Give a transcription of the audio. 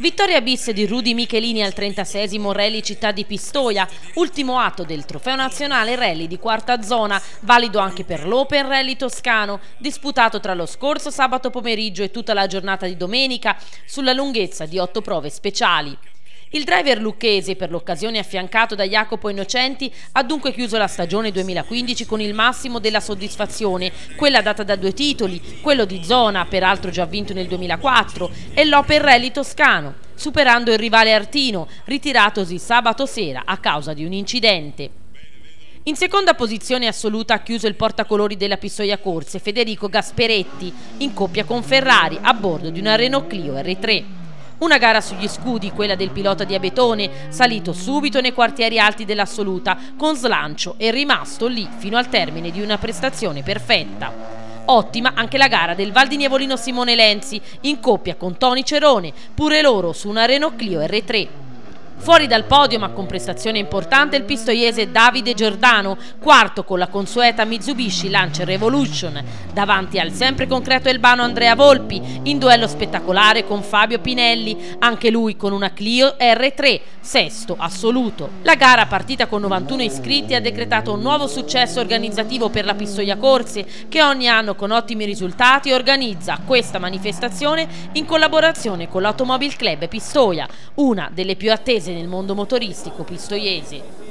Vittoria bis di Rudy Michelini al 36 Rally Città di Pistoia, ultimo atto del trofeo nazionale rally di quarta zona, valido anche per l'Open Rally Toscano, disputato tra lo scorso sabato pomeriggio e tutta la giornata di domenica, sulla lunghezza di otto prove speciali. Il driver lucchese, per l'occasione affiancato da Jacopo Innocenti, ha dunque chiuso la stagione 2015 con il massimo della soddisfazione, quella data da due titoli, quello di zona, peraltro già vinto nel 2004, e l'Open Rally toscano, superando il rivale Artino, ritiratosi sabato sera a causa di un incidente. In seconda posizione assoluta ha chiuso il portacolori della Pistoia Corse Federico Gasperetti in coppia con Ferrari a bordo di una Renault Clio R3. Una gara sugli scudi, quella del pilota di Abetone, salito subito nei quartieri alti dell'assoluta, con slancio e rimasto lì fino al termine di una prestazione perfetta. Ottima anche la gara del Val di Nievolino Simone Lenzi, in coppia con Toni Cerone, pure loro su una Renault Clio R3. Fuori dal podio, ma con prestazione importante, il pistoiese Davide Giordano, quarto con la consueta Mitsubishi Lancer Revolution, davanti al sempre concreto elbano Andrea Volpi, in duello spettacolare con Fabio Pinelli, anche lui con una Clio R3, sesto assoluto. La gara, partita con 91 iscritti, ha decretato un nuovo successo organizzativo per la Pistoia Corse che ogni anno con ottimi risultati organizza questa manifestazione in collaborazione con l'Automobile Club Pistoia, una delle più attese nel mondo motoristico pistoiese